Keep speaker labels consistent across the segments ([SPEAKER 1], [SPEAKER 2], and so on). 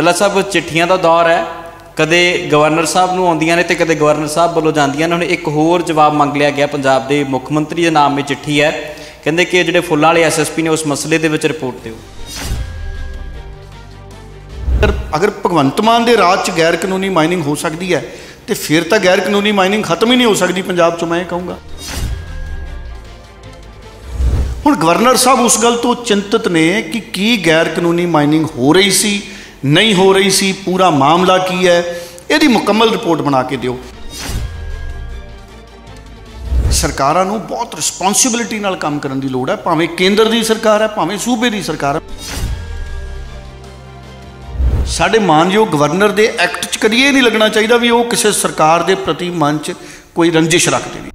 [SPEAKER 1] ਲੱਲਾ ਸਾਹਿਬ ਚਿੱਠੀਆਂ ਦਾ ਦੌਰ ਹੈ ਕਦੇ ਗਵਰਨਰ ਸਾਹਿਬ ਨੂੰ ਆਉਂਦੀਆਂ ਨੇ ਤੇ ਕਦੇ ਗਵਰਨਰ ਸਾਹਿਬ ਵੱਲੋਂ ਜਾਂਦੀਆਂ ਨੇ ਹੁਣ ਇੱਕ ਹੋਰ ਜਵਾਬ ਮੰਗ ਲਿਆ ਗਿਆ ਪੰਜਾਬ ਦੇ ਮੁੱਖ ਮੰਤਰੀ ਦੇ ਨਾਮ 'ਤੇ ਚਿੱਠੀ ਹੈ ਕਹਿੰਦੇ ਕਿ ਜਿਹੜੇ ਫੁੱਲਾਂ ਵਾਲੇ ਐਸਐਸਪੀ ਨੇ ਉਸ ਮਸਲੇ ਦੇ ਵਿੱਚ ਰਿਪੋਰਟ ਦਿਓ
[SPEAKER 2] ਅਗਰ ਭਗਵੰਤ ਮਾਨ ਦੇ ਰਾਜ 'ਚ ਗੈਰ ਕਾਨੂੰਨੀ ਮਾਈਨਿੰਗ ਹੋ ਸਕਦੀ ਹੈ ਤੇ ਫਿਰ ਤਾਂ ਗੈਰ ਕਾਨੂੰਨੀ ਮਾਈਨਿੰਗ ਖਤਮ ਹੀ ਨਹੀਂ ਹੋ ਸਕਦੀ ਪੰਜਾਬ 'ਚ ਮੈਂ ਇਹ ਕਹੂੰਗਾ ਹੁਣ ਗਵਰਨਰ ਸਾਹਿਬ ਉਸ ਗੱਲ ਤੋਂ ਚਿੰਤਤ ਨੇ ਕਿ ਕੀ ਗੈਰ ਕਾਨੂੰਨੀ ਮਾਈਨਿੰਗ ਹੋ ਰਹੀ ਸੀ ਨਹੀਂ ਹੋ ਰਹੀ ਸੀ ਪੂਰਾ ਮਾਮਲਾ ਕੀ ਹੈ ਇਹਦੀ ਮੁਕੰਮਲ ਰਿਪੋਰਟ ਬਣਾ ਕੇ ਦਿਓ ਸਰਕਾਰਾਂ ਨੂੰ ਬਹੁਤ ਰਿਸਪੌਂਸਿਬਿਲਟੀ ਨਾਲ ਕੰਮ ਕਰਨ ਦੀ ਲੋੜ ਹੈ ਭਾਵੇਂ ਕੇਂਦਰ ਦੀ ਸਰਕਾਰ ਹੈ ਭਾਵੇਂ ਸੂਬੇ ਦੀ ਸਰਕਾਰ ਹੈ ਸਾਡੇ ਮਾਨਯੋਗ ਗਵਰਨਰ ਦੇ ਐਕਟ 'ਚ ਕਦੀ ਇਹ ਨਹੀਂ ਲੱਗਣਾ ਚਾਹੀਦਾ ਵੀ ਉਹ ਕਿਸੇ ਸਰਕਾਰ ਦੇ ਪ੍ਰਤੀ ਮਨ 'ਚ ਕੋਈ ਰੰਜਿਸ਼ ਰੱਖਦੇ ਨੇ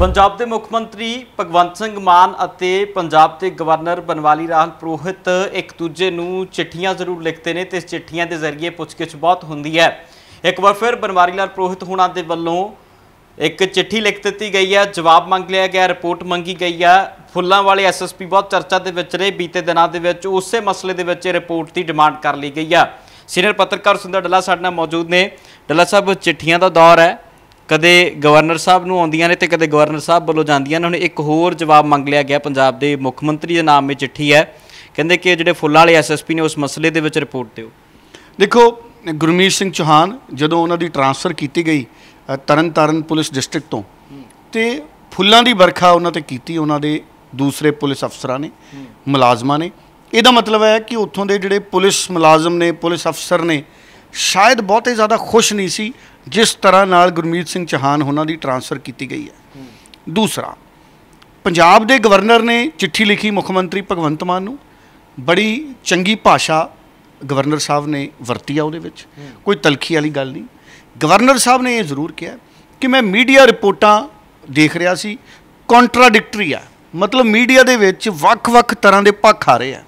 [SPEAKER 1] ਪੰਜਾਬ ਦੇ ਮੁੱਖ ਮੰਤਰੀ ਭਗਵੰਤ ਸਿੰਘ ਮਾਨ ਅਤੇ ਪੰਜਾਬ ਦੇ ਗਵਰਨਰ ਬਨਵਾਲੀ ਰਾਹਲ ਪ੍ਰੋਹਿਤ ਇੱਕ ਦੂਜੇ ਨੂੰ ਚਿੱਠੀਆਂ ਜ਼ਰੂਰ ਲਿਖਦੇ ਨੇ ਤੇ ਇਸ ਚਿੱਠੀਆਂ ਦੇ ਜ਼ਰੀਏ ਪੁੱਛਗਿੱਛ ਬਹੁਤ ਹੁੰਦੀ ਹੈ ਇੱਕ ਵਾਰ ਫਿਰ ਬਨਵਾਲੀ ਲਾਲ ਪ੍ਰੋਹਿਤ ਹੁਣਾਂ ਦੇ ਵੱਲੋਂ ਇੱਕ ਚਿੱਠੀ ਲਿਖ ਦਿੱਤੀ ਗਈ ਹੈ ਜਵਾਬ ਮੰਗ ਲਿਆ ਗਿਆ ਰਿਪੋਰਟ ਮੰਗੀ ਗਈ ਹੈ ਫੁੱਲਾਂ ਵਾਲੇ ਐਸਐਸਪੀ ਬਹੁਤ ਚਰਚਾ ਦੇ ਵਿੱਚ ਰਹੇ ਬੀਤੇ ਦਿਨਾਂ ਦੇ ਵਿੱਚ ਉਸੇ ਮਸਲੇ ਦੇ ਵਿੱਚ ਰਿਪੋਰਟ ਦੀ ਡਿਮਾਂਡ ਕਰ ਲਈ ਗਈ ਹੈ ਸੀਨੀਅਰ ਪੱਤਰਕਾਰ ਸੁੰਦਰ ਡੱਲਾ ਸਾਡੇ ਨਾਲ ਮੌਜੂਦ ਨੇ ਡੱਲਾ ਸਾਹਿਬ ਚਿੱਠੀਆਂ ਦਾ ਦੌਰ ਹੈ ਕਦੇ ਗਵਰਨਰ ਸਾਹਿਬ ਨੂੰ ਆਉਂਦੀਆਂ ਨੇ ਤੇ ਕਦੇ ਗਵਰਨਰ ਸਾਹਿਬ ਵੱਲੋਂ ਜਾਂਦੀਆਂ ਨੇ ਹੁਣ ਇੱਕ ਹੋਰ ਜਵਾਬ ਮੰਗ ਲਿਆ ਗਿਆ ਪੰਜਾਬ ਦੇ ਮੁੱਖ ਮੰਤਰੀ ਦੇ ਨਾਮ 'ਤੇ ਚਿੱਠੀ ਹੈ ਕਹਿੰਦੇ ਕਿ ਜਿਹੜੇ ਫੁੱਲਾਂ ਵਾਲੇ ਐਸਐਸਪੀ ਨੇ ਉਸ ਮਸਲੇ ਦੇ ਵਿੱਚ ਰਿਪੋਰਟ ਦਿਓ ਦੇਖੋ ਗੁਰਮੀਤ ਸਿੰਘ ਚੋਹਾਨ ਜਦੋਂ ਉਹਨਾਂ ਦੀ
[SPEAKER 2] ਟ੍ਰਾਂਸਫਰ ਕੀਤੀ ਗਈ ਤਰਨਤਾਰਨ ਪੁਲਿਸ ਡਿਸਟ੍ਰਿਕਟ ਤੋਂ ਤੇ ਫੁੱਲਾਂ ਦੀ ਵਰਖਾ ਉਹਨਾਂ ਤੇ ਕੀਤੀ ਉਹਨਾਂ ਦੇ ਦੂਸਰੇ ਪੁਲਿਸ ਅਫਸਰਾਂ ਨੇ ਮੁਲਾਜ਼ਮਾਂ ਨੇ ਇਹਦਾ ਮਤਲਬ ਹੈ ਕਿ ਉੱਥੋਂ ਦੇ ਜਿਹੜੇ ਪੁਲਿਸ ਮੁਲਾਜ਼ਮ ਨੇ ਪੁਲਿਸ ਅਫਸਰ ਨੇ ਸ਼ਾਇਦ ਬਹੁਤੇ ਜ਼ਿਆਦਾ ਖੁਸ਼ ਨਹੀਂ ਸੀ ਜਿਸ ਤਰ੍ਹਾਂ ਨਾਲ ਗੁਰਮੀਤ ਸਿੰਘ ਚਾਹਾਨ ਉਹਨਾਂ ਦੀ ਟਰਾਂਸਫਰ ਕੀਤੀ ਗਈ ਹੈ ਦੂਸਰਾ ਪੰਜਾਬ ਦੇ ਗਵਰਨਰ ਨੇ ਚਿੱਠੀ ਲਿਖੀ ਮੁੱਖ ਮੰਤਰੀ ਭਗਵੰਤ ਮਾਨ ਨੂੰ ਬੜੀ ਚੰਗੀ ਭਾਸ਼ਾ ਗਵਰਨਰ ਸਾਹਿਬ ਨੇ ਵਰਤੀ ਆ ਉਹਦੇ ਵਿੱਚ ਕੋਈ ਤਲਖੀ ਵਾਲੀ ਗੱਲ ਨਹੀਂ ਗਵਰਨਰ ਸਾਹਿਬ ਨੇ ਇਹ ਜ਼ਰੂਰ ਕਿਹਾ ਕਿ ਮੈਂ ਮੀਡੀਆ ਰਿਪੋਰਟਾਂ ਦੇਖ ਰਿਹਾ ਸੀ ਕੰਟਰਾਡਿਕਟਰੀ ਆ ਮਤਲਬ ਮੀਡੀਆ ਦੇ ਵਿੱਚ ਵੱਖ-ਵੱਖ ਤਰ੍ਹਾਂ ਦੇ ਪੱਖ ਆ ਰਹੇ ਆ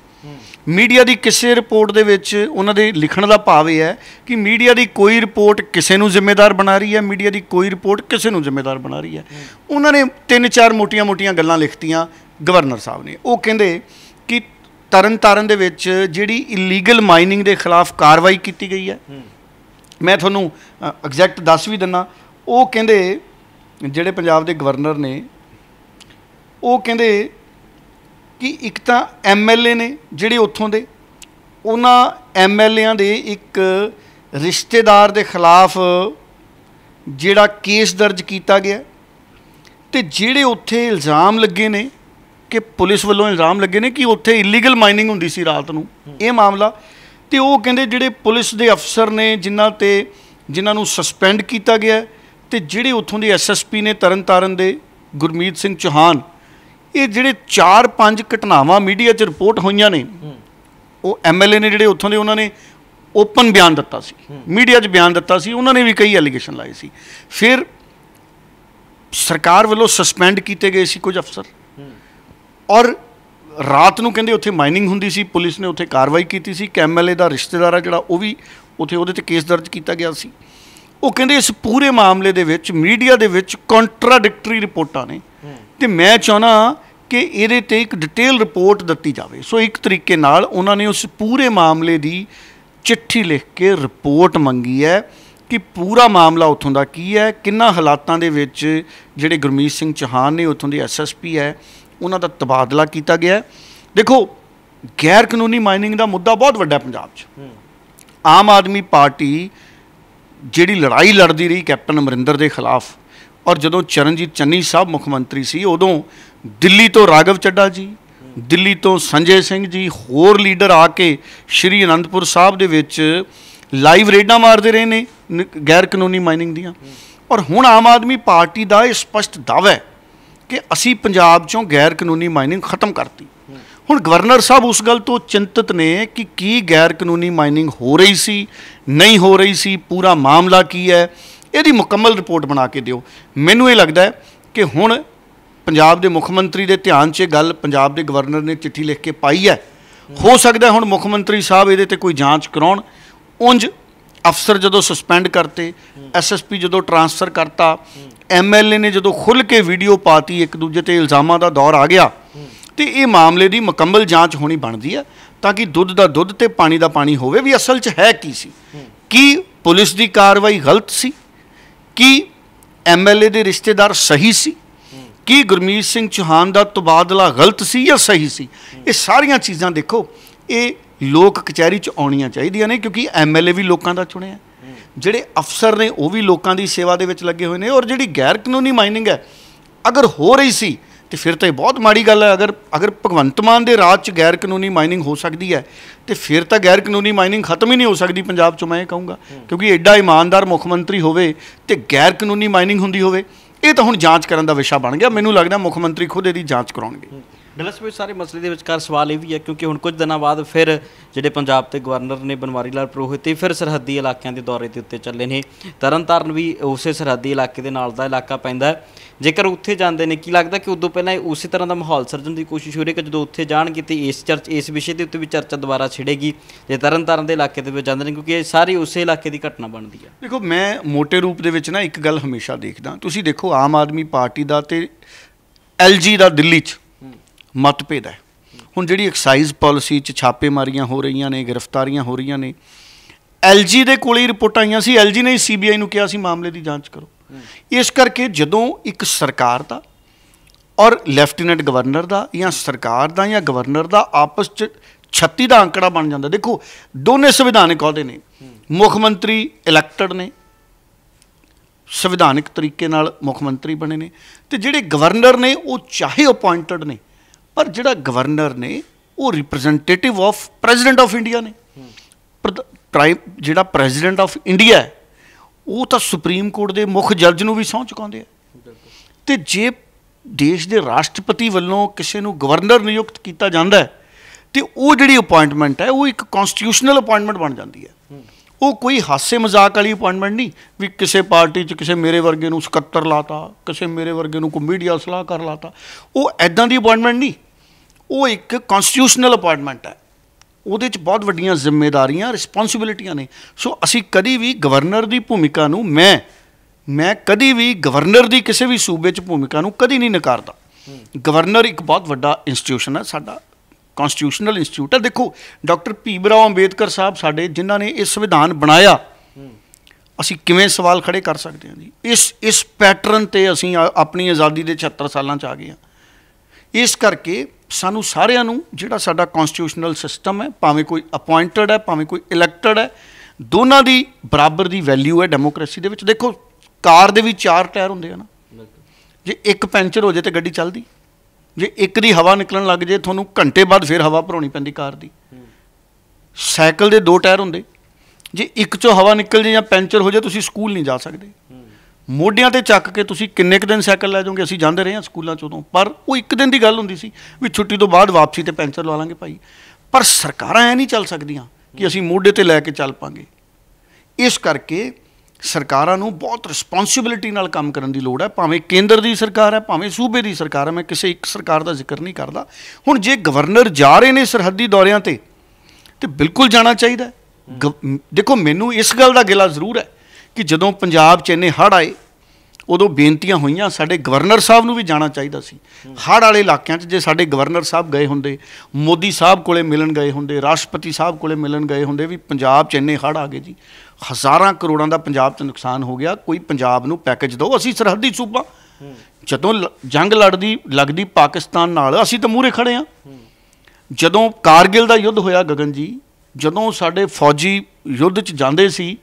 [SPEAKER 2] ਮੀਡੀਆ ਦੀ ਕਿਸੇ ਰਿਪੋਰਟ ਦੇ ਵਿੱਚ ਉਹਨਾਂ ਦੇ ਲਿਖਣ ਦਾ ਭਾਵ ਇਹ ਹੈ ਕਿ ਮੀਡੀਆ ਦੀ ਕੋਈ ਰਿਪੋਰਟ ਕਿਸੇ ਨੂੰ ਜ਼ਿੰਮੇਦਾਰ ਬਣਾ ਰਹੀ ਹੈ ਮੀਡੀਆ ਦੀ ਕੋਈ ਰਿਪੋਰਟ ਕਿਸੇ ਨੂੰ ਜ਼ਿੰਮੇਦਾਰ ਬਣਾ ਰਹੀ ਹੈ ਉਹਨਾਂ ਨੇ ਤਿੰਨ ਚਾਰ ਮੋਟੀਆਂ-ਮੋਟੀਆਂ ਗੱਲਾਂ ਲਿਖਤੀਆਂ ਗਵਰਨਰ ਸਾਹਿਬ ਨੇ ਉਹ ਕਹਿੰਦੇ ਕਿ ਤਰਨਤਾਰਨ ਦੇ ਵਿੱਚ ਜਿਹੜੀ ਇਲੀਗਲ ਮਾਈਨਿੰਗ ਦੇ ਖਿਲਾਫ ਕਾਰਵਾਈ ਕੀਤੀ ਗਈ ਹੈ ਮੈਂ ਤੁਹਾਨੂੰ ਐਗਜ਼ੈਕਟ ਦੱਸ ਵੀ ਦਿੰਨਾ ਉਹ ਕਹਿੰਦੇ ਜਿਹੜੇ ਪੰਜਾਬ ਦੇ ਗਵਰਨਰ ਨੇ ਉਹ ਕਹਿੰਦੇ ਕਿ ਇੱਕ ਤਾਂ ਐਮਐਲਏ ਨੇ ਜਿਹੜੇ ਉੱਥੋਂ ਦੇ ਉਹਨਾਂ ਐਮਐਲਏਆਂ ਦੇ ਇੱਕ ਰਿਸ਼ਤੇਦਾਰ ਦੇ ਖਿਲਾਫ ਜਿਹੜਾ ਕੇਸ ਦਰਜ ਕੀਤਾ ਗਿਆ ਤੇ ਜਿਹੜੇ ਉੱਥੇ ਇਲਜ਼ਾਮ ਲੱਗੇ ਨੇ ਕਿ ਪੁਲਿਸ ਵੱਲੋਂ ਇਲਜ਼ਾਮ ਲੱਗੇ ਨੇ ਕਿ ਉੱਥੇ ਇਲੀਗਲ ਮਾਈਨਿੰਗ ਹੁੰਦੀ ਸੀ ਰਾਤ ਨੂੰ ਇਹ ਮਾਮਲਾ ਤੇ ਉਹ ਕਹਿੰਦੇ ਜਿਹੜੇ ਪੁਲਿਸ ਦੇ ਅਫਸਰ ਨੇ ਜਿਨ੍ਹਾਂ ਤੇ ਜਿਨ੍ਹਾਂ ਨੂੰ ਸਸਪੈਂਡ ਕੀਤਾ ਗਿਆ ਤੇ ਜਿਹੜੇ ਉੱਥੋਂ ਦੇ ਐਸਐਸਪੀ ਨੇ ਤਰਨਤਾਰਨ ਦੇ ਗੁਰਮੀਤ ਸਿੰਘ ਚੋਹਾਨ ਇਹ ਜਿਹੜੇ 4-5 ਘਟਨਾਵਾਂ ਮੀਡੀਆ 'ਚ ਰਿਪੋਰਟ ਹੋਈਆਂ ਨੇ ਉਹ ਐਮਐਲਏ ਨੇ ਜਿਹੜੇ ਉੱਥੋਂ ਦੇ ਉਹਨਾਂ ਨੇ ਓਪਨ ਬਿਆਨ ਦਿੱਤਾ ਸੀ ਮੀਡੀਆ 'ਚ ਬਿਆਨ ਦਿੱਤਾ ਸੀ ਉਹਨਾਂ ਨੇ ਵੀ ਕਈ ਐਲੀਗੇਸ਼ਨ ਲਾਏ ਸੀ ਫਿਰ ਸਰਕਾਰ ਵੱਲੋਂ ਸਸਪੈਂਡ ਕੀਤੇ ਗਏ ਸੀ ਕੁਝ ਅਫਸਰ ਔਰ ਰਾਤ ਨੂੰ ਕਹਿੰਦੇ ਉੱਥੇ ਮਾਈਨਿੰਗ ਹੁੰਦੀ ਸੀ ਪੁਲਿਸ ਨੇ ਉੱਥੇ ਕਾਰਵਾਈ ਕੀਤੀ ਸੀ ਕੈਮਐਲਏ ਦਾ ਰਿਸ਼ਤੇਦਾਰ ਆ ਜਿਹੜਾ ਉਹ ਵੀ ਉੱਥੇ ਉਹਦੇ ਤੇ ਕੇਸ ਦਰਜ ਕੀਤਾ ਗਿਆ ਸੀ ਉਹ ਕਹਿੰਦੇ ਇਸ ਪੂਰੇ ਮਾਮਲੇ ਦੇ ਵਿੱਚ ਮੀਡੀਆ ਦੇ ਵਿੱਚ ਕੰਟਰਾਡਿਕਟਰੀ ਰਿਪੋਰਟਾਂ ਨੇ ਤੇ ਮੈਂ ਚਾਹਣਾ ਕਿ ਇਹਦੇ ਤੇ ਇੱਕ ਡਿਟੇਲ ਰਿਪੋਰਟ ਦਿੱਤੀ ਜਾਵੇ ਸੋ ਇੱਕ ਤਰੀਕੇ ਨਾਲ ਉਹਨਾਂ ਨੇ ਉਸ ਪੂਰੇ ਮਾਮਲੇ ਦੀ ਚਿੱਠੀ ਲਿਖ ਕੇ ਰਿਪੋਰਟ ਮੰਗੀ ਹੈ ਕਿ ਪੂਰਾ ਮਾਮਲਾ ਉਥੋਂ ਦਾ ਕੀ ਹੈ ਕਿੰਨਾ ਹਾਲਾਤਾਂ ਦੇ ਵਿੱਚ ਜਿਹੜੇ ਗੁਰਮੀਤ ਸਿੰਘ ਚਾਹਾਨ ਨੇ ਉਥੋਂ ਦੇ ਐਸਐਸਪੀ ਹੈ ਉਹਨਾਂ ਦਾ ਤਬਾਦਲਾ ਕੀਤਾ ਗਿਆ ਦੇਖੋ ਗੈਰ ਕਾਨੂੰਨੀ ਮਾਈਨਿੰਗ ਦਾ ਮੁੱਦਾ ਬਹੁਤ ਵੱਡਾ ਪੰਜਾਬ 'ਚ ਆਮ ਆਦਮੀ ਪਾਰਟੀ ਜਿਹੜੀ ਲੜਾਈ ਲੜਦੀ ਰਹੀ ਕੈਪਟਨ ਅਮਰਿੰਦਰ ਦੇ ਖਿਲਾਫ ਔਰ ਜਦੋਂ ਚਰਨਜੀਤ ਚੰਨੀ ਸਾਹਿਬ ਮੁੱਖ ਮੰਤਰੀ ਸੀ ਉਦੋਂ ਦਿੱਲੀ ਤੋਂ ਰਾਗਵ ਚੱਡਾ ਜੀ ਦਿੱਲੀ ਤੋਂ ਸੰਜੇ ਸਿੰਘ ਜੀ ਹੋਰ ਲੀਡਰ ਆ ਕੇ ਸ਼੍ਰੀ ਅਨੰਦਪੁਰ ਸਾਹਿਬ ਦੇ ਵਿੱਚ ਲਾਈਵ ਰੇਡਾਂ ਮਾਰਦੇ ਰਹੇ ਨੇ ਗੈਰ ਕਾਨੂੰਨੀ ਮਾਈਨਿੰਗ ਦੀਆਂ ਔਰ ਹੁਣ ਆਮ ਆਦਮੀ ਪਾਰਟੀ ਦਾ ਇਹ ਸਪਸ਼ਟ ਦਾਅਵਾ ਹੈ ਕਿ ਅਸੀਂ ਪੰਜਾਬ ਚੋਂ ਗੈਰ ਕਾਨੂੰਨੀ ਮਾਈਨਿੰਗ ਖਤਮ ਕਰਤੀ ਹੁਣ ਗਵਰਨਰ ਸਾਹਿਬ ਉਸ ਗੱਲ ਤੋਂ ਚਿੰਤਤ ਨੇ ਕਿ ਕੀ ਗੈਰ ਕਾਨੂੰਨੀ ਮਾਈਨਿੰਗ ਹੋ ਰਹੀ ਸੀ ਨਹੀਂ ਹੋ ਰਹੀ ਸੀ ਪੂਰਾ ਮਾਮਲਾ ਕੀ ਹੈ ਇਹਦੀ ਮੁਕੰਮਲ ਰਿਪੋਰਟ ਬਣਾ ਕੇ ਦਿਓ ਮੈਨੂੰ ਇਹ ਲੱਗਦਾ ਹੈ ਕਿ ਹੁਣ ਪੰਜਾਬ ਦੇ ਮੁੱਖ ਮੰਤਰੀ ਦੇ ਧਿਆਨ 'ਚ ਇਹ ਗੱਲ ਪੰਜਾਬ ਦੇ ਗਵਰਨਰ ਨੇ ਚਿੱਠੀ ਲਿਖ ਕੇ ਪਾਈ ਹੈ ਹੋ ਸਕਦਾ ਹੁਣ ਮੁੱਖ ਮੰਤਰੀ ਸਾਹਿਬ ਇਹਦੇ ਤੇ ਕੋਈ ਜਾਂਚ ਕਰਾਉਣ ਉੰਜ ਅਫਸਰ ਜਦੋਂ ਸਸਪੈਂਡ ਕਰਤੇ ਐਸਐਸਪੀ ਜਦੋਂ ਟ੍ਰਾਂਸਫਰ ਕਰਤਾ ਐਮਐਲਏ ਨੇ ਜਦੋਂ ਖੁੱਲ ਕੇ ਵੀਡੀਓ ਪਾਤੀ ਇੱਕ ਦੂਜੇ ਤੇ ਇਲਜ਼ਾਮਾਂ ਦਾ ਦੌਰ ਆ ਗਿਆ ਤੇ ਇਹ ਮਾਮਲੇ ਦੀ ਮੁਕੰਮਲ ਜਾਂਚ ਹੋਣੀ ਬਣਦੀ ਹੈ ਤਾਂ ਕਿ ਦੁੱਧ ਦਾ ਦੁੱਧ ਤੇ ਪਾਣੀ ਦਾ ਪਾਣੀ ਹੋਵੇ ਵੀ ਅਸਲ 'ਚ ਹੈ ਕੀ ਸੀ ਕੀ ਪੁਲਿਸ ਦੀ ਕਾਰਵਾਈ ਗਲਤ ਸੀ ਕਿ ਐਮਐਲਏ ਦੇ ਰਿਸ਼ਤੇਦਾਰ ਸਹੀ ਸੀ ਕੀ ਗੁਰਮੀਤ ਸਿੰਘ ਚੌਹਾਨ ਦਾ ਤਬਾਦਲਾ ਗਲਤ ਸੀ ਜਾਂ ਸਹੀ ਸੀ ਇਹ ਸਾਰੀਆਂ ਚੀਜ਼ਾਂ ਦੇਖੋ ਇਹ ਲੋਕ ਕਚਹਿਰੀ 'ਚ ਆਉਣੀਆਂ ਚਾਹੀਦੀਆਂ ਨੇ ਕਿਉਂਕਿ ਐਮਐਲਏ ਵੀ ਲੋਕਾਂ ਦਾ ਚੁਣਿਆ ਜਿਹੜੇ ਅਫਸਰ ਨੇ ਉਹ ਵੀ ਲੋਕਾਂ ਦੀ ਸੇਵਾ ਦੇ ਵਿੱਚ ਲੱਗੇ ਹੋਏ ਨੇ ਔਰ ਜਿਹੜੀ ਗੈਰ ਕਾਨੂੰਨੀ ਮਾਈਨਿੰਗ ਹੈ ਅਗਰ ਹੋ ਰਹੀ ਸੀ ਤੇ ਫਿਰ ਤਾਂ ਇਹ ਬਹੁਤ ਮਾੜੀ ਗੱਲ ਹੈ ਅਗਰ ਅਗਰ ਭਗਵੰਤ ਮਾਨ ਦੇ ਰਾਜ 'ਚ ਗੈਰ ਕਾਨੂੰਨੀ ਮਾਈਨਿੰਗ ਹੋ ਸਕਦੀ ਹੈ ਤੇ ਫਿਰ ਤਾਂ ਗੈਰ ਕਾਨੂੰਨੀ ਮਾਈਨਿੰਗ ਖਤਮ ਹੀ ਨਹੀਂ ਹੋ ਸਕਦੀ ਪੰਜਾਬ 'ਚ ਮੈਂ ਇਹ ਕਹੂੰਗਾ ਕਿਉਂਕਿ ਐਡਾ ਇਮਾਨਦਾਰ ਮੁੱਖ ਮੰਤਰੀ ਹੋਵੇ ਤੇ ਗੈਰ ਕਾਨੂੰਨੀ ਮਾਈਨਿੰਗ ਹੁੰਦੀ ਹੋਵੇ ਇਹ ਤਾਂ ਹੁਣ ਜਾਂਚ ਕਰਨ ਦਾ ਵਿਸ਼ਾ ਬਣ ਗਿਆ ਮੈਨੂੰ ਲੱਗਦਾ ਮੁੱਖ ਮੰਤਰੀ ਖੁਦ ਇਹਦੀ ਜਾਂਚ ਕਰਾਉਣਗੇ
[SPEAKER 1] ਦਰਅਸਲ ਵਿੱਚ ਸਾਰੇ ਮਸਲੇ ਦੇ ਵਿਚਕਾਰ ਸਵਾਲ ਇਹ ਵੀ ਹੈ ਕਿਉਂਕਿ ਹੁਣ ਕੁਝ ਦਿਨਾਂ ਬਾਅਦ ਫਿਰ ਜਿਹੜੇ ਪੰਜਾਬ ਤੇ ਗਵਰਨਰ ਨੇ ਬਨਵਾਰੀ ਲਾਲ ਪ੍ਰੋਹਿਤ ਤੇ ਫਿਰ ਸਰਹੱਦੀ ਇਲਾਕਿਆਂ ਦੇ ਦੌਰੇ ਤੇ ਉੱਤੇ ਚੱਲੇ ਨੇ ਤਰਨਤਾਰਨ ਵੀ ਉਸੇ ਸਰਹੱਦੀ ਇਲਾਕੇ ਦੇ ਨਾਲ ਦਾ ਇਲਾਕਾ ਪੈਂਦਾ ਜੇਕਰ ਉੱਥੇ ਜਾਂਦੇ ਨੇ ਕੀ ਲੱਗਦਾ ਕਿ ਉਦੋਂ ਪਹਿਲਾਂ ਉਸੇ ਤਰ੍ਹਾਂ ਦਾ ਮਾਹੌਲ ਸਰਜਣ ਦੀ ਕੋਸ਼ਿਸ਼ ਹੋ ਰਹੀ ਕਿ ਜਦੋਂ ਉੱਥੇ ਜਾਣਗੇ ਤੇ ਇਸ ਚਰਚ ਇਸ ਵਿਸ਼ੇ ਦੇ ਉੱਤੇ ਵੀ ਚਰਚਾ ਦੁਬਾਰਾ ਛਿੜੇਗੀ ਜੇ ਤਰਨਤਾਰਨ ਦੇ ਇਲਾਕੇ ਦੇ ਵਿੱਚ ਜਾਂਦੇ ਨੇ ਕਿਉਂਕਿ ਇਹ ਸਾਰੀ ਉਸੇ ਇਲਾਕੇ ਦੀ ਘਟਨਾ ਬਣਦੀ ਹੈ
[SPEAKER 2] ਦੇਖੋ ਮੈਂ ਮੋٹے ਰੂਪ ਦੇ ਵਿੱਚ ਨਾ ਇੱਕ ਗੱਲ ਹਮੇਸ਼ਾ ਦੇਖਦਾ ਤੁਸੀਂ ਦੇਖੋ ਆਮ ਆਦਮੀ ਪਾਰਟੀ ਦਾ ਤੇ ਐਲਜੀ ਦਾ ਦਿੱਲੀ 'ਚ ਮਤਭੇਦ ਹੈ ਹੁਣ ਜਿਹੜੀ ਐਕਸਾਈਜ਼ ਪਾਲਿਸੀ 'ਚ ਛਾਪੇਮਾਰੀਆਂ ਹੋ ਰਹੀਆਂ ਨੇ ਗ੍ਰਿਫਤਾਰੀਆਂ ਹੋ ਰਹੀਆਂ ਨੇ ਐਲਜੀ ਦੇ ਕੋਲ ਹੀ ਰਿਪੋਰਟ ਆਈਆਂ ਸੀ ਐਲਜੀ ਨੇ ਸੀਬੀਆਈ ਨੂੰ ਕਿਹਾ ਸੀ ਮਾਮਲੇ ਦੀ ਜਾਂਚ ਕਰੋ ਇਸ ਕਰਕੇ ਜਦੋਂ ਇੱਕ ਸਰਕਾਰ ਦਾ ਔਰ ਲੈਫਟੀਨੈਂਟ ਗਵਰਨਰ ਦਾ ਜਾਂ ਸਰਕਾਰ ਦਾ ਜਾਂ ਗਵਰਨਰ ਦਾ ਆਪਸ 'ਚ 36 ਦਾ ਅੰਕੜਾ ਬਣ ਜਾਂਦਾ ਦੇਖੋ ਦੋਨੇ ਸੰਵਿਧਾਨਿਕ ਅਹੁਦੇ ਨੇ ਮੁੱਖ ਮੰਤਰੀ ਇਲੈਕਟਡ ਨੇ ਸੰਵਿਧਾਨਿਕ ਤਰੀਕੇ ਨਾਲ ਮੁੱਖ ਮੰਤਰੀ ਬਣੇ ਨੇ ਤੇ ਜਿਹੜੇ ਗਵਰਨਰ ਨੇ ਉਹ ਚਾਹੇ ਅਪਾਇੰਟਡ ਨੇ ਪਰ ਜਿਹੜਾ ਗਵਰਨਰ ਨੇ ਉਹ representative of president of India ਨੇ ਪ੍ਰਾਈਮ ਜਿਹੜਾ ਪ੍ਰੈਜ਼ੀਡੈਂਟ ਆਫ ਇੰਡੀਆ ਉਹ ਤਾਂ ਸੁਪਰੀਮ ਕੋਰਟ ਦੇ ਮੁੱਖ ਜੱਜ ਨੂੰ ਵੀ ਸੌਂ ਚੁਕਾਉਂਦੇ ਆ ਤੇ ਜੇ ਦੇਸ਼ ਦੇ ਰਾਸ਼ਟਰਪਤੀ ਵੱਲੋਂ ਕਿਸੇ ਨੂੰ ਗਵਰਨਰ ਨਿਯੁਕਤ ਕੀਤਾ ਜਾਂਦਾ ਹੈ ਤੇ ਉਹ ਜਿਹੜੀ ਅਪਾਇੰਟਮੈਂਟ ਹੈ ਉਹ ਇੱਕ ਕਨਸਟੀਟਿਊਸ਼ਨਲ ਅਪਾਇੰਟਮੈਂਟ ਬਣ ਜਾਂਦੀ ਹੈ ਉਹ ਕੋਈ ਹਾਸੇ ਮਜ਼ਾਕ ਵਾਲੀ ਅਪਾਇੰਟਮੈਂਟ ਨਹੀਂ ਵੀ ਕਿਸੇ ਪਾਰਟੀ 'ਚ ਕਿਸੇ ਮੇਰੇ ਵਰਗੇ ਨੂੰ ਸਕੱਤਰ ਲਾਤਾ ਕਿਸੇ ਮੇਰੇ ਵਰਗੇ ਨੂੰ ਕੋ ਮੀਡੀਆ ਸਲਾਹਕਾਰ ਲਾਤਾ ਉਹ ਐਦਾਂ ਦੀ ਅਪਾਇੰਟਮੈਂਟ ਨਹੀਂ ਉਹ ਇੱਕ ਕਨਸਟੀਟਿਊਸ਼ਨਲ ਅਪਾਇੰਟਮੈਂਟ ਹੈ ਉਹਦੇ 'ਚ ਬਹੁਤ ਵੱਡੀਆਂ ਜ਼ਿੰਮੇਵਾਰੀਆਂ ਰਿਸਪੌਂਸਿਬਿਲਟੀਆਂ ਨੇ ਸੋ ਅਸੀਂ ਕਦੀ ਵੀ ਗਵਰਨਰ ਦੀ ਭੂਮਿਕਾ ਨੂੰ ਮੈਂ ਮੈਂ ਕਦੀ ਵੀ ਗਵਰਨਰ ਦੀ ਕਿਸੇ ਵੀ ਸੂਬੇ 'ਚ ਭੂਮਿਕਾ ਨੂੰ ਕਦੀ ਨਹੀਂ ਨਕਾਰਦਾ ਗਵਰਨਰ ਇੱਕ ਬਹੁਤ ਵੱਡਾ ਇੰਸਟੀਟਿਊਸ਼ਨ ਹੈ ਸਾਡਾ ਕਨਸਟੀਟਿਊਸ਼ਨਲ ਇੰਸਟੀਚਿਊਟ ਆ ਦੇਖੋ ਡਾਕਟਰ ਭੀਮ ਰਾਓ ਅੰਬੇਦਕਰ ਸਾਹਿਬ ਸਾਡੇ ਜਿਨ੍ਹਾਂ ਨੇ ਇਹ ਸੰਵਿਧਾਨ ਬਣਾਇਆ ਅਸੀਂ ਕਿਵੇਂ ਸਵਾਲ ਖੜੇ ਕਰ ਸਕਦੇ ਹਾਂ ਜੀ ਇਸ ਇਸ ਪੈਟਰਨ ਤੇ ਅਸੀਂ ਆਪਣੀ ਆਜ਼ਾਦੀ ਦੇ 76 ਸਾਲਾਂ ਚ ਆ ਗਏ ਹਾਂ ਇਸ ਕਰਕੇ ਸਾਨੂੰ ਸਾਰਿਆਂ ਨੂੰ ਜਿਹੜਾ ਸਾਡਾ ਕਨਸਟੀਟਿਊਸ਼ਨਲ ਸਿਸਟਮ ਹੈ ਭਾਵੇਂ ਕੋਈ ਅਪਾਇੰਟਡ ਹੈ ਭਾਵੇਂ ਕੋਈ ਇਲੈਕਟਡ ਹੈ ਦੋਨਾਂ ਦੀ ਬਰਾਬਰ ਦੀ ਵੈਲਿਊ ਹੈ ਡੈਮੋਕ੍ਰੇਸੀ ਦੇ ਵਿੱਚ ਦੇਖੋ ਕਾਰ ਦੇ ਵੀ ਚਾਰ ਟਾਇਰ ਹੁੰਦੇ ਆ ਨਾ ਜੇ ਇੱਕ ਪੈਂਚਰ ਹੋ ਜੇ ਤੇ ਗੱਡੀ ਚੱਲਦੀ ਜੇ ਇੱਕ ਦੀ ਹਵਾ ਨਿਕਲਣ ਲੱਗ ਜੇ ਤੁਹਾਨੂੰ ਘੰਟੇ ਬਾਅਦ ਫਿਰ ਹਵਾ ਭਰਉਣੀ ਪੈਂਦੀ ਕਾਰ ਦੀ ਸਾਈਕਲ ਦੇ ਦੋ ਟਾਇਰ ਹੁੰਦੇ ਜੇ ਇੱਕ ਚੋਂ ਹਵਾ ਨਿਕਲ ਜੇ ਜਾਂ ਪੈਂਚਰ ਹੋ ਜੇ ਤੁਸੀਂ ਸਕੂਲ ਨਹੀਂ ਜਾ ਸਕਦੇ ਮੋਢਿਆਂ ਤੇ ਚੱਕ ਕੇ ਤੁਸੀਂ ਕਿੰਨੇ ਕੁ ਦਿਨ ਸਾਈਕਲ ਲੈ ਜਾਓਗੇ ਅਸੀਂ ਜਾਂਦੇ ਰਹੇ ਹਾਂ ਸਕੂਲਾਂ ਚੋਂ ਤੋਂ ਪਰ ਉਹ ਇੱਕ ਦਿਨ ਦੀ ਗੱਲ ਹੁੰਦੀ ਸੀ ਵੀ ਛੁੱਟੀ ਤੋਂ ਬਾਅਦ ਵਾਪਸੀ ਤੇ ਪੈਂਚਰ ਲਵਾ ਲਾਂਗੇ ਭਾਈ ਪਰ ਸਰਕਾਰਾਂ ਐ ਨਹੀਂ ਚੱਲ ਸਕਦੀਆਂ ਕਿ ਅਸੀਂ ਮੋਢੇ ਤੇ ਲੈ ਕੇ ਚੱਲ ਪਾਂਗੇ ਇਸ ਕਰਕੇ ਸਰਕਾਰਾਂ ਨੂੰ ਬਹੁਤ ਰਿਸਪੌਂਸਿਬਿਲਟੀ ਨਾਲ ਕੰਮ ਕਰਨ ਦੀ ਲੋੜ ਹੈ ਭਾਵੇਂ ਕੇਂਦਰ ਦੀ ਸਰਕਾਰ ਹੈ ਭਾਵੇਂ ਸੂਬੇ ਦੀ ਸਰਕਾਰ ਹੈ ਮੈਂ ਕਿਸੇ ਇੱਕ ਸਰਕਾਰ ਦਾ ਜ਼ਿਕਰ ਨਹੀਂ ਕਰਦਾ ਹੁਣ ਜੇ ਗਵਰਨਰ ਜਾ ਰਹੇ ਨੇ ਸਰਹੱਦੀ ਦੌਰਿਆਂ ਤੇ ਤੇ ਬਿਲਕੁਲ ਜਾਣਾ ਚਾਹੀਦਾ ਦੇਖੋ ਮੈਨੂੰ ਇਸ ਗੱਲ ਦਾ ਗਿਲਾ ਜ਼ਰੂਰ ਹੈ ਕਿ ਜਦੋਂ ਪੰਜਾਬ 'ਚ ਇੰਨੇ ਹੜ ਆਏ ਉਦੋਂ ਬੇਨਤੀਆਂ ਹੋਈਆਂ ਸਾਡੇ ਗਵਰਨਰ ਸਾਹਿਬ ਨੂੰ ਵੀ ਜਾਣਾ ਚਾਹੀਦਾ ਸੀ ਹੜ ਵਾਲੇ ਇਲਾਕਿਆਂ 'ਚ ਜੇ ਸਾਡੇ ਗਵਰਨਰ ਸਾਹਿਬ ਗਏ ਹੁੰਦੇ ਮੋਦੀ ਸਾਹਿਬ ਕੋਲੇ ਮਿਲਣ ਗਏ ਹੁੰਦੇ ਰਾਸ਼ਟਰਪਤੀ ਸਾਹਿਬ ਕੋਲੇ ਮਿਲਣ ਗਏ ਹੁੰਦੇ ਵੀ ਪੰਜਾਬ 'ਚ ਇੰਨੇ ਹੜ ਆ ਗਏ ਜੀ ਹਜ਼ਾਰਾਂ ਕਰੋੜਾਂ ਦਾ ਪੰਜਾਬ 'ਚ ਨੁਕਸਾਨ ਹੋ ਗਿਆ ਕੋਈ ਪੰਜਾਬ ਨੂੰ ਪੈਕੇਜ ਦਿਓ ਅਸੀਂ ਸਰਹੱਦੀ ਸੂਬਾ ਜਦੋਂ ਜੰਗ ਲੜਦੀ ਲੱਗਦੀ ਪਾਕਿਸਤਾਨ ਨਾਲ ਅਸੀਂ ਤਾਂ ਮੂਰੇ ਖੜੇ ਆ ਜਦੋਂ ਕਾਰਗਿਲ ਦਾ ਯੁੱਧ ਹੋਇਆ ਗਗਨ ਜੀ ਜਦੋਂ ਸਾਡੇ ਫੌਜੀ ਯੁੱਧ 'ਚ ਜਾਂਦੇ ਸੀ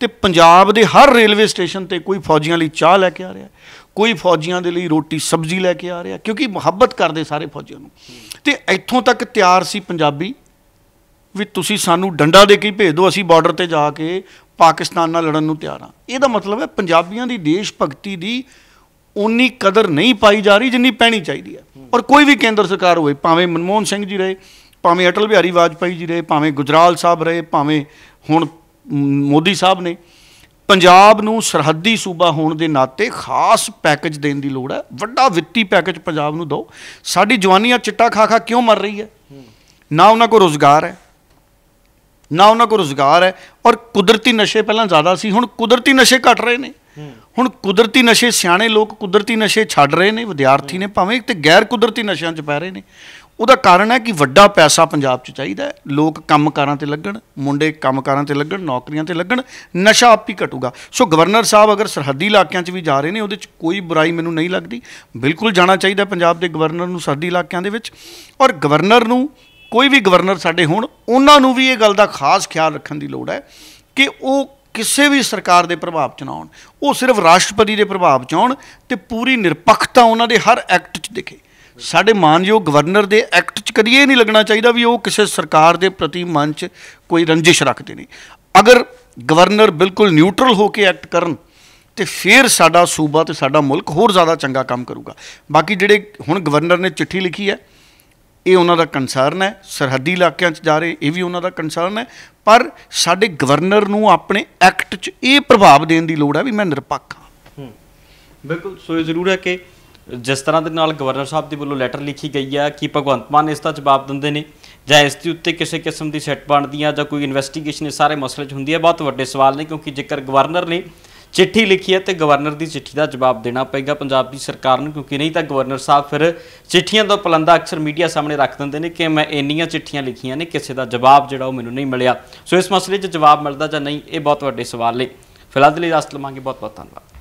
[SPEAKER 2] ਤੇ ਪੰਜਾਬ ਦੇ ਹਰ ਰੇਲਵੇ ਸਟੇਸ਼ਨ ਤੇ ਕੋਈ ਫੌਜੀਆਂ ਲਈ ਚਾਹ ਲੈ ਕੇ ਆ ਰਿਹਾ ਕੋਈ ਫੌਜੀਆਂ ਦੇ ਲਈ ਰੋਟੀ ਸਬਜ਼ੀ ਲੈ ਕੇ ਆ ਰਿਹਾ ਕਿਉਂਕਿ ਮੁਹੱਬਤ ਕਰਦੇ ਸਾਰੇ ਫੌਜੀਆਂ ਨੂੰ ਤੇ ਇੱਥੋਂ ਤੱਕ ਤਿਆਰ ਸੀ ਪੰਜਾਬੀ ਵੀ ਤੁਸੀਂ ਸਾਨੂੰ ਡੰਡਾ ਦੇ ਕੇ ਭੇਜ ਦਿਓ ਅਸੀਂ ਬਾਰਡਰ ਤੇ ਜਾ ਕੇ ਪਾਕਿਸਤਾਨ ਨਾਲ ਲੜਨ ਨੂੰ ਤਿਆਰ ਆ ਇਹਦਾ ਮਤਲਬ ਹੈ ਪੰਜਾਬੀਆਂ ਦੀ ਦੇਸ਼ ਭਗਤੀ ਦੀ ਉਨੀ ਕਦਰ ਨਹੀਂ ਪਾਈ ਜਾ ਰਹੀ ਜਿੰਨੀ ਪੈਣੀ ਚਾਹੀਦੀ ਹੈ ਔਰ ਕੋਈ ਵੀ ਕੇਂਦਰ ਸਰਕਾਰ ਹੋਵੇ ਭਾਵੇਂ ਮਨਮੋਹਨ ਸਿੰਘ ਜੀ ਰਹੇ ਭਾਵੇਂ ਅਟਲ ਬਿਹਾਰੀ ਵਾਜਪਾਈ ਜੀ ਰਹੇ ਭਾਵੇਂ ਗੁਜਰਾਲ ਸਾਹਿਬ ਰਹੇ ਭਾਵੇਂ ਹੁਣ ਮੋਦੀ ਸਾਹਿਬ ਨੇ ਪੰਜਾਬ ਨੂੰ ਸਰਹੱਦੀ ਸੂਬਾ ਹੋਣ ਦੇ ਨਾਤੇ ਖਾਸ ਪੈਕੇਜ ਦੇਣ ਦੀ ਲੋੜ ਹੈ ਵੱਡਾ ਵਿੱਤੀ ਪੈਕੇਜ ਪੰਜਾਬ ਨੂੰ ਦਿਓ ਸਾਡੀ ਜਵਾਨੀਆਂ ਚਿੱਟਾ ਖਾ ਖਾ ਕਿਉਂ ਮਰ ਰਹੀ ਹੈ ਨਾ ਉਹਨਾਂ ਕੋਲ ਰੋਜ਼ਗਾਰ ਹੈ ਨਾ ਉਹਨਾਂ ਕੋਲ ਰੋਜ਼ਗਾਰ ਹੈ ਔਰ ਕੁਦਰਤੀ ਨਸ਼ੇ ਪਹਿਲਾਂ ਜ਼ਿਆਦਾ ਸੀ ਹੁਣ ਕੁਦਰਤੀ ਨਸ਼ੇ ਘਟ ਰਹੇ ਨੇ ਹੁਣ ਕੁਦਰਤੀ ਨਸ਼ੇ ਸਿਆਣੇ ਲੋਕ ਕੁਦਰਤੀ ਨਸ਼ੇ ਛੱਡ ਰਹੇ ਨੇ ਵਿਦਿਆਰਥੀ ਨੇ ਭਾਵੇਂ ਤੇ ਗੈਰ ਕੁਦਰਤੀ ਨਸ਼ਿਆਂ 'ਚ ਪੈ ਰਹੇ ਨੇ ਉਹਦਾ ਕਾਰਨ ਹੈ ਕਿ ਵੱਡਾ ਪੈਸਾ ਪੰਜਾਬ 'ਚ ਚਾਹੀਦਾ ਹੈ ਲੋਕ ਕੰਮਕਾਰਾਂ ਤੇ ਲੱਗਣ ਮੁੰਡੇ ਕੰਮਕਾਰਾਂ ਤੇ ਲੱਗਣ ਨੌਕਰੀਆਂ ਤੇ ਲੱਗਣ ਨਸ਼ਾ ਆਪ ਹੀ ਘਟੂਗਾ ਸੋ ਗਵਰਨਰ ਸਾਹਿਬ ਅਗਰ ਸਰਹੱਦੀ ਇਲਾਕਿਆਂ 'ਚ ਵੀ ਜਾ ਰਹੇ ਨੇ ਉਹਦੇ 'ਚ ਕੋਈ ਬੁਰਾਈ ਮੈਨੂੰ ਨਹੀਂ ਲੱਗਦੀ ਬਿਲਕੁਲ ਜਾਣਾ ਚਾਹੀਦਾ ਪੰਜਾਬ ਦੇ ਗਵਰਨਰ ਨੂੰ ਸਰਹੱਦੀ ਇਲਾਕਿਆਂ ਦੇ ਵਿੱਚ ਔਰ ਗਵਰਨਰ ਨੂੰ ਕੋਈ ਵੀ ਗਵਰਨਰ ਸਾਡੇ ਹੋਣ ਉਹਨਾਂ ਨੂੰ ਵੀ ਇਹ ਗੱਲ ਦਾ ਖਾਸ ਖਿਆਲ ਰੱਖਣ ਦੀ ਲੋੜ ਹੈ ਕਿ ਉਹ ਕਿਸੇ ਵੀ ਸਰਕਾਰ ਦੇ ਪ੍ਰਭਾਵ 'ਚ ਨਾ ਆਉਣ ਉਹ ਸਿਰਫ ਰਾਸ਼ਟਰਪਤੀ ਦੇ ਪ੍ਰਭਾਵ 'ਚ ਆਉਣ ਤੇ ਪੂਰੀ ਨਿਰਪੱਖਤਾ ਉਹਨਾਂ ਦੇ ਹਰ ਐਕਟ 'ਚ ਦਿਖੇ ਸਾਡੇ ਮਾਨਯੋਗ ਗਵਰਨਰ ਦੇ ਐਕਟ 'ਚ ਕਦੀ ਇਹ ਨਹੀਂ ਲੱਗਣਾ ਚਾਹੀਦਾ ਵੀ ਉਹ ਕਿਸੇ ਸਰਕਾਰ ਦੇ ਪ੍ਰਤੀ ਮਨ 'ਚ ਕੋਈ ਰੰਜਿਸ਼ ਰੱਖਦੇ ਨੇ ਅਗਰ ਗਵਰਨਰ ਬਿਲਕੁਲ ਨਿਊਟਰਲ ਹੋ ਕੇ ਐਕਟ ਕਰਨ ਤੇ ਫਿਰ ਸਾਡਾ ਸੂਬਾ ਤੇ ਸਾਡਾ ਮੁਲਕ ਹੋਰ ਜ਼ਿਆਦਾ ਚੰਗਾ ਕੰਮ ਕਰੂਗਾ ਬਾਕੀ ਜਿਹੜੇ ਹੁਣ ਗਵਰਨਰ ਨੇ ਚਿੱਠੀ ਲਿਖੀ ਹੈ ਇਹ ਉਹਨਾਂ ਦਾ ਕੰਸਰਨ ਹੈ ਸਰਹੱਦੀ ਇਲਾਕਿਆਂ 'ਚ ਜਾ ਰਹੇ ਇਹ ਵੀ ਉਹਨਾਂ ਦਾ ਕੰਸਰਨ ਹੈ ਪਰ ਸਾਡੇ ਗਵਰਨਰ ਨੂੰ ਆਪਣੇ ਐਕਟ 'ਚ ਇਹ ਪ੍ਰਭਾਵ ਦੇਣ ਦੀ ਲੋੜ ਹੈ ਵੀ ਮੈਂ ਨਿਰਪੱਖ
[SPEAKER 1] ਹਾਂ ਬਿਲਕੁਲ ਸੋ ਇਹ ਜ਼ਰੂਰ ਹੈ ਕਿ ਜਿਸ ਤਰ੍ਹਾਂ ਦੇ ਨਾਲ ਗਵਰਨਰ ਸਾਹਿਬ ਦੇ ਵੱਲੋਂ ਲੈਟਰ ਲਿਖੀ ਗਈ ਹੈ ਕਿ ਭਗਵੰਤ ਮਾਨ ਇਸ ਦਾ ਜਵਾਬ ਦਿੰਦੇ ਨੇ ਜਾਂ ਇਸ ਦੇ ਉੱਤੇ ਕਿਸੇ ਕਿਸਮ ਦੀ ਸੈੱਟ ਬਣਦੀ ਆ ਜਾਂ ਕੋਈ ਇਨਵੈਸਟੀਗੇਸ਼ਨ ਇਹ ਸਾਰੇ ਮਸਲੇ 'ਚ ਹੁੰਦੀ ਹੈ ਬਹੁਤ ਵੱਡੇ ਸਵਾਲ ਨੇ ਕਿਉਂਕਿ ਜੇਕਰ ਗਵਰਨਰ ਨੇ ਚਿੱਠੀ ਲਿਖੀ ਹੈ ਤੇ ਗਵਰਨਰ ਦੀ ਚਿੱਠੀ ਦਾ ਜਵਾਬ ਦੇਣਾ ਪਏਗਾ ਪੰਜਾਬ ਦੀ ਸਰਕਾਰ ਨੂੰ ਕਿਉਂਕਿ ਨਹੀਂ ਤਾਂ ਗਵਰਨਰ ਸਾਹਿਬ ਫਿਰ ਚਿੱਠੀਆਂ ਦਾ ਪਲੰਦਾ ਅਕਸਰ ਮੀਡੀਆ ਸਾਹਮਣੇ ਰੱਖ ਦਿੰਦੇ ਨੇ ਕਿ ਮੈਂ ਇੰਨੀਆਂ ਚਿੱਠੀਆਂ ਲਿਖੀਆਂ ਨੇ ਕਿਸੇ ਦਾ ਜਵਾਬ ਜਿਹੜਾ ਉਹ ਮੈਨੂੰ ਨਹੀਂ ਮਿਲਿਆ ਸੋ ਇਸ ਮਸਲੇ 'ਚ ਜਵਾਬ ਮਿਲਦਾ ਜਾਂ ਨਹੀਂ ਇਹ ਬਹੁਤ ਵੱਡੇ ਸਵਾਲ ਨੇ ਫਿਲਹਾਲ ਦੇ ਲਈ ਰਸਤ ਲਵਾਂਗੇ ਬਹੁਤ ਬਹੁਤ ਧੰਨਵਾਦ